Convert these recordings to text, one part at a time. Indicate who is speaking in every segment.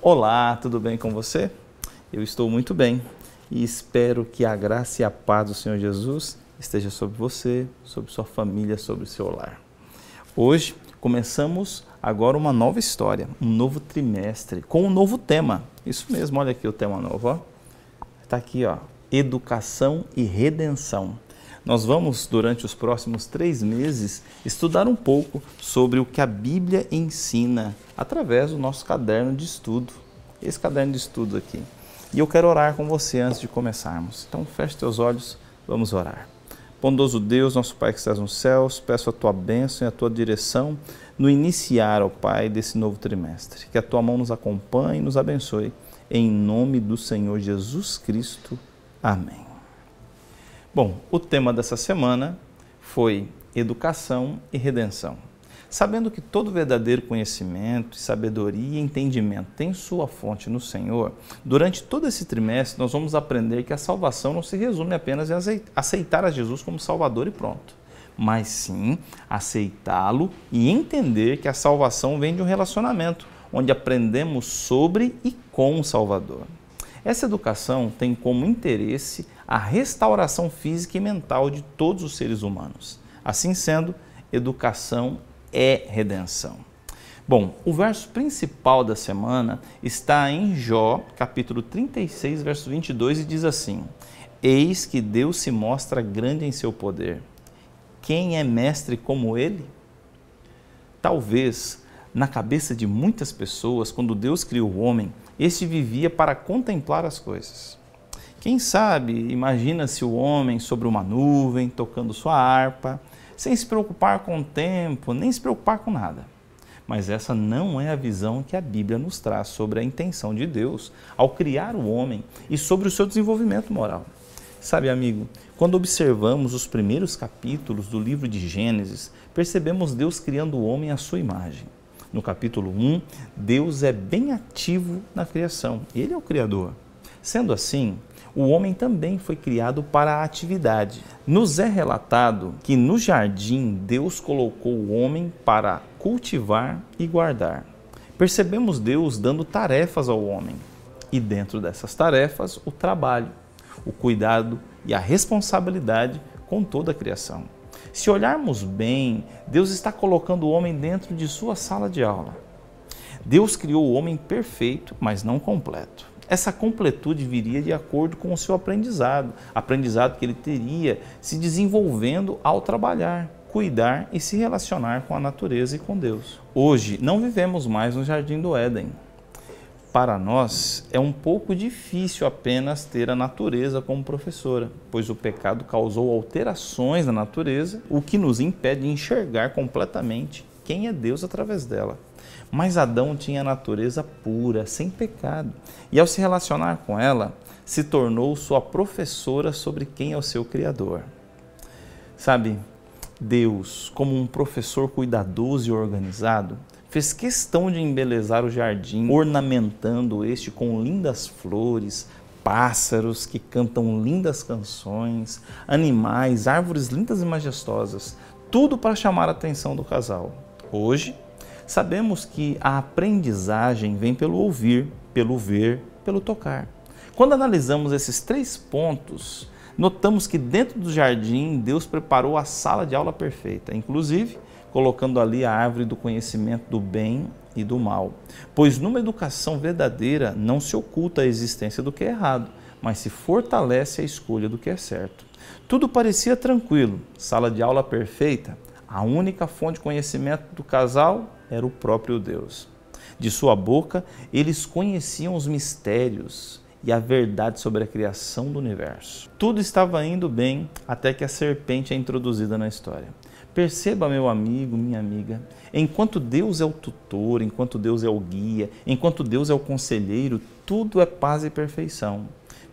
Speaker 1: Olá, tudo bem com você? Eu estou muito bem e espero que a graça e a paz do Senhor Jesus esteja sobre você, sobre sua família, sobre seu lar. Hoje começamos agora uma nova história, um novo trimestre com um novo tema. Isso mesmo, olha aqui o tema novo, ó. Tá aqui, ó. Educação e redenção nós vamos, durante os próximos três meses, estudar um pouco sobre o que a Bíblia ensina através do nosso caderno de estudo. Esse caderno de estudo aqui. E eu quero orar com você antes de começarmos. Então, feche seus olhos, vamos orar. Bondoso Deus, nosso Pai que estás nos céus, peço a tua bênção e a tua direção no iniciar, ó Pai, desse novo trimestre. Que a tua mão nos acompanhe e nos abençoe. Em nome do Senhor Jesus Cristo. Amém. Bom, o tema dessa semana foi Educação e Redenção. Sabendo que todo verdadeiro conhecimento, sabedoria e entendimento tem sua fonte no Senhor, durante todo esse trimestre nós vamos aprender que a salvação não se resume apenas em aceitar a Jesus como Salvador e pronto, mas sim aceitá-lo e entender que a salvação vem de um relacionamento onde aprendemos sobre e com o Salvador. Essa educação tem como interesse a restauração física e mental de todos os seres humanos. Assim sendo, educação é redenção. Bom, o verso principal da semana está em Jó, capítulo 36, verso 22, e diz assim: Eis que Deus se mostra grande em seu poder. Quem é mestre como ele? Talvez, na cabeça de muitas pessoas, quando Deus criou o homem, este vivia para contemplar as coisas. Quem sabe, imagina-se o homem sobre uma nuvem, tocando sua harpa, sem se preocupar com o tempo, nem se preocupar com nada. Mas essa não é a visão que a Bíblia nos traz sobre a intenção de Deus ao criar o homem e sobre o seu desenvolvimento moral. Sabe, amigo, quando observamos os primeiros capítulos do livro de Gênesis, percebemos Deus criando o homem à sua imagem no capítulo 1, Deus é bem ativo na criação. Ele é o Criador. Sendo assim, o homem também foi criado para a atividade. Nos é relatado que no jardim Deus colocou o homem para cultivar e guardar. Percebemos Deus dando tarefas ao homem e, dentro dessas tarefas, o trabalho, o cuidado e a responsabilidade com toda a criação. Se olharmos bem, Deus está colocando o homem dentro de sua sala de aula. Deus criou o homem perfeito, mas não completo. Essa completude viria de acordo com o seu aprendizado, aprendizado que ele teria se desenvolvendo ao trabalhar, cuidar e se relacionar com a natureza e com Deus. Hoje não vivemos mais no jardim do Éden, para nós é um pouco difícil apenas ter a natureza como professora, pois o pecado causou alterações na natureza, o que nos impede de enxergar completamente quem é Deus através dela. Mas Adão tinha a natureza pura, sem pecado, e ao se relacionar com ela, se tornou sua professora sobre quem é o seu Criador. Sabe, Deus, como um professor cuidadoso e organizado, fez questão de embelezar o jardim, ornamentando este com lindas flores, pássaros que cantam lindas canções, animais, árvores lindas e majestosas, tudo para chamar a atenção do casal. Hoje, sabemos que a aprendizagem vem pelo ouvir, pelo ver, pelo tocar. Quando analisamos esses três pontos, notamos que dentro do jardim Deus preparou a sala de aula perfeita. Inclusive, colocando ali a árvore do conhecimento do bem e do mal. Pois numa educação verdadeira não se oculta a existência do que é errado, mas se fortalece a escolha do que é certo. Tudo parecia tranquilo, sala de aula perfeita, a única fonte de conhecimento do casal era o próprio Deus. De sua boca, eles conheciam os mistérios e a verdade sobre a criação do universo. Tudo estava indo bem até que a serpente é introduzida na história. Perceba, meu amigo, minha amiga, enquanto Deus é o tutor, enquanto Deus é o guia, enquanto Deus é o conselheiro, tudo é paz e perfeição.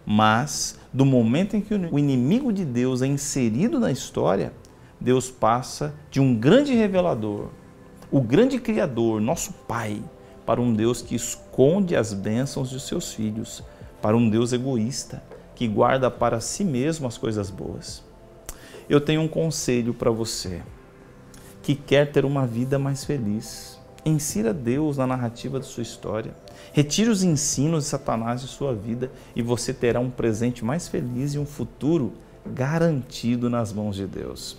Speaker 1: Mas, do momento em que o inimigo de Deus é inserido na história, Deus passa de um grande revelador, o grande Criador, nosso Pai, para um Deus que esconde as bênçãos de seus filhos, para um Deus egoísta, que guarda para si mesmo as coisas boas eu tenho um conselho para você que quer ter uma vida mais feliz. Insira Deus na narrativa de sua história. Retire os ensinos de Satanás de sua vida e você terá um presente mais feliz e um futuro garantido nas mãos de Deus.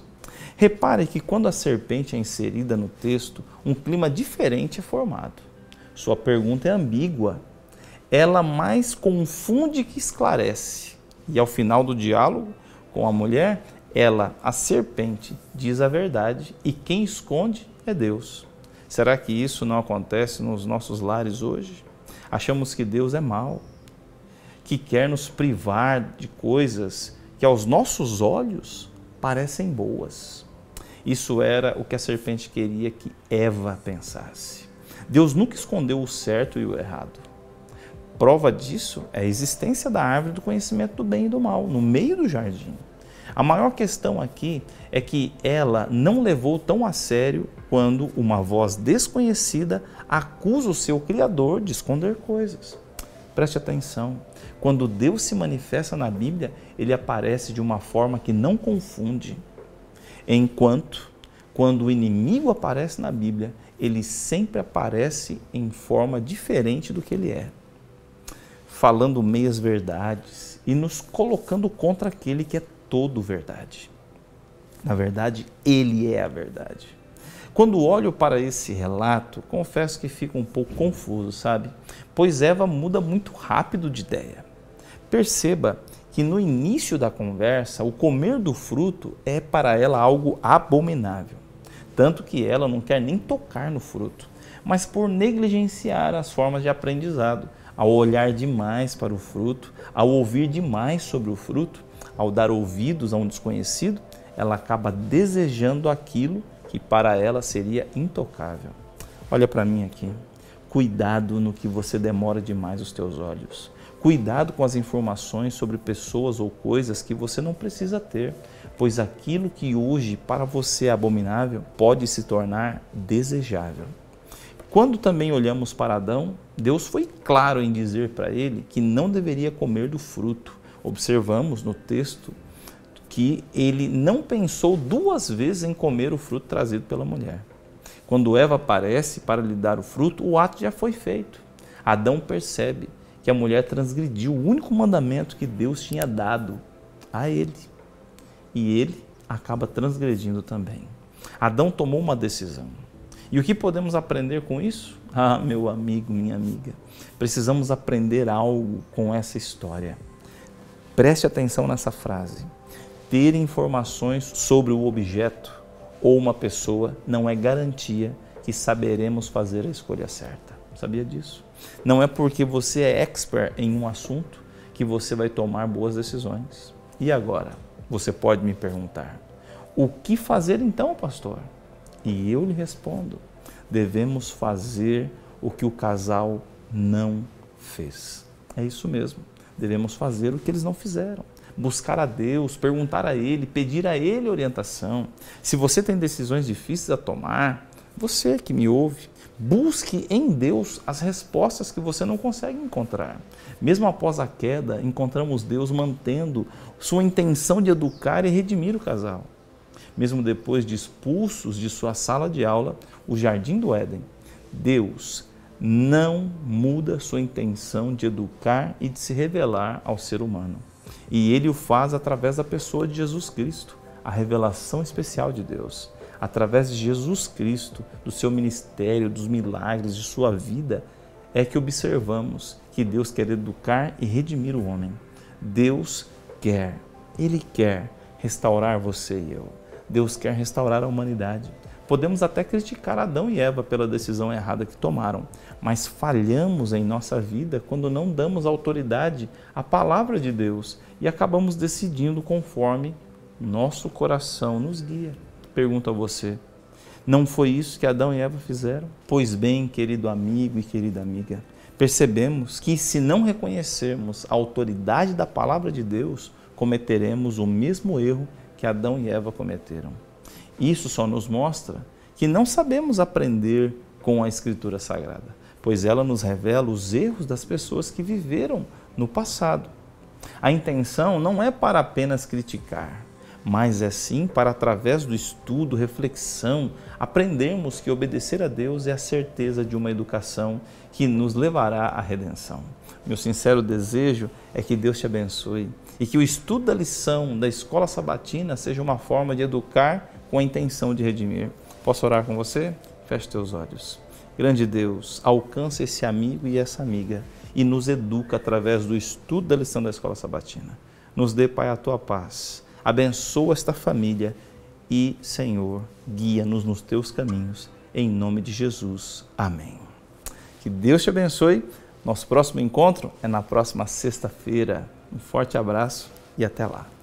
Speaker 1: Repare que quando a serpente é inserida no texto, um clima diferente é formado. Sua pergunta é ambígua. Ela mais confunde que esclarece. E ao final do diálogo com a mulher, ela, a serpente, diz a verdade e quem esconde é Deus. Será que isso não acontece nos nossos lares hoje? Achamos que Deus é mau, que quer nos privar de coisas que aos nossos olhos parecem boas. Isso era o que a serpente queria que Eva pensasse. Deus nunca escondeu o certo e o errado. Prova disso é a existência da árvore do conhecimento do bem e do mal no meio do jardim. A maior questão aqui é que ela não levou tão a sério quando uma voz desconhecida acusa o seu Criador de esconder coisas. Preste atenção. Quando Deus se manifesta na Bíblia, ele aparece de uma forma que não confunde. Enquanto, quando o inimigo aparece na Bíblia, ele sempre aparece em forma diferente do que ele é, falando meias verdades e nos colocando contra aquele que é todo verdade. Na verdade, ele é a verdade. Quando olho para esse relato, confesso que fico um pouco confuso, sabe? Pois Eva muda muito rápido de ideia. Perceba que no início da conversa, o comer do fruto é para ela algo abominável, tanto que ela não quer nem tocar no fruto, mas por negligenciar as formas de aprendizado, ao olhar demais para o fruto, ao ouvir demais sobre o fruto, ao dar ouvidos a um desconhecido, ela acaba desejando aquilo que para ela seria intocável. Olha para mim aqui. Cuidado no que você demora demais os teus olhos. Cuidado com as informações sobre pessoas ou coisas que você não precisa ter, pois aquilo que hoje para você é abominável pode se tornar desejável. Quando também olhamos para Adão, Deus foi claro em dizer para ele que não deveria comer do fruto observamos no texto que ele não pensou duas vezes em comer o fruto trazido pela mulher. Quando Eva aparece para lhe dar o fruto, o ato já foi feito. Adão percebe que a mulher transgrediu o único mandamento que Deus tinha dado a ele. E ele acaba transgredindo também. Adão tomou uma decisão. E o que podemos aprender com isso? Ah, meu amigo, minha amiga, precisamos aprender algo com essa história. Preste atenção nessa frase. Ter informações sobre o objeto ou uma pessoa não é garantia que saberemos fazer a escolha certa. Sabia disso? Não é porque você é expert em um assunto que você vai tomar boas decisões. E agora? Você pode me perguntar: o que fazer então, pastor? E eu lhe respondo: devemos fazer o que o casal não fez. É isso mesmo devemos fazer o que eles não fizeram. Buscar a Deus, perguntar a Ele, pedir a Ele orientação. Se você tem decisões difíceis a tomar, você que me ouve, busque em Deus as respostas que você não consegue encontrar. Mesmo após a queda, encontramos Deus mantendo sua intenção de educar e redimir o casal. Mesmo depois de expulsos de sua sala de aula, o jardim do Éden, Deus não muda sua intenção de educar e de se revelar ao ser humano. E ele o faz através da pessoa de Jesus Cristo, a revelação especial de Deus. Através de Jesus Cristo, do seu ministério, dos milagres, de sua vida, é que observamos que Deus quer educar e redimir o homem. Deus quer, Ele quer restaurar você e eu. Deus quer restaurar a humanidade. Podemos até criticar Adão e Eva pela decisão errada que tomaram, mas falhamos em nossa vida quando não damos autoridade à palavra de Deus e acabamos decidindo conforme nosso coração nos guia. Pergunto a você: não foi isso que Adão e Eva fizeram? Pois bem, querido amigo e querida amiga, percebemos que se não reconhecermos a autoridade da palavra de Deus, cometeremos o mesmo erro que Adão e Eva cometeram. Isso só nos mostra que não sabemos aprender com a Escritura Sagrada, pois ela nos revela os erros das pessoas que viveram no passado. A intenção não é para apenas criticar, mas é sim para, através do estudo, reflexão, aprendermos que obedecer a Deus é a certeza de uma educação que nos levará à redenção. Meu sincero desejo é que Deus te abençoe e que o estudo da lição da escola sabatina seja uma forma de educar com a intenção de redimir. Posso orar com você? Feche teus olhos. Grande Deus, alcança esse amigo e essa amiga e nos educa através do estudo da lição da Escola Sabatina. Nos dê, Pai, a tua paz. Abençoa esta família e, Senhor, guia-nos nos teus caminhos. Em nome de Jesus. Amém. Que Deus te abençoe. Nosso próximo encontro é na próxima sexta-feira. Um forte abraço e até lá.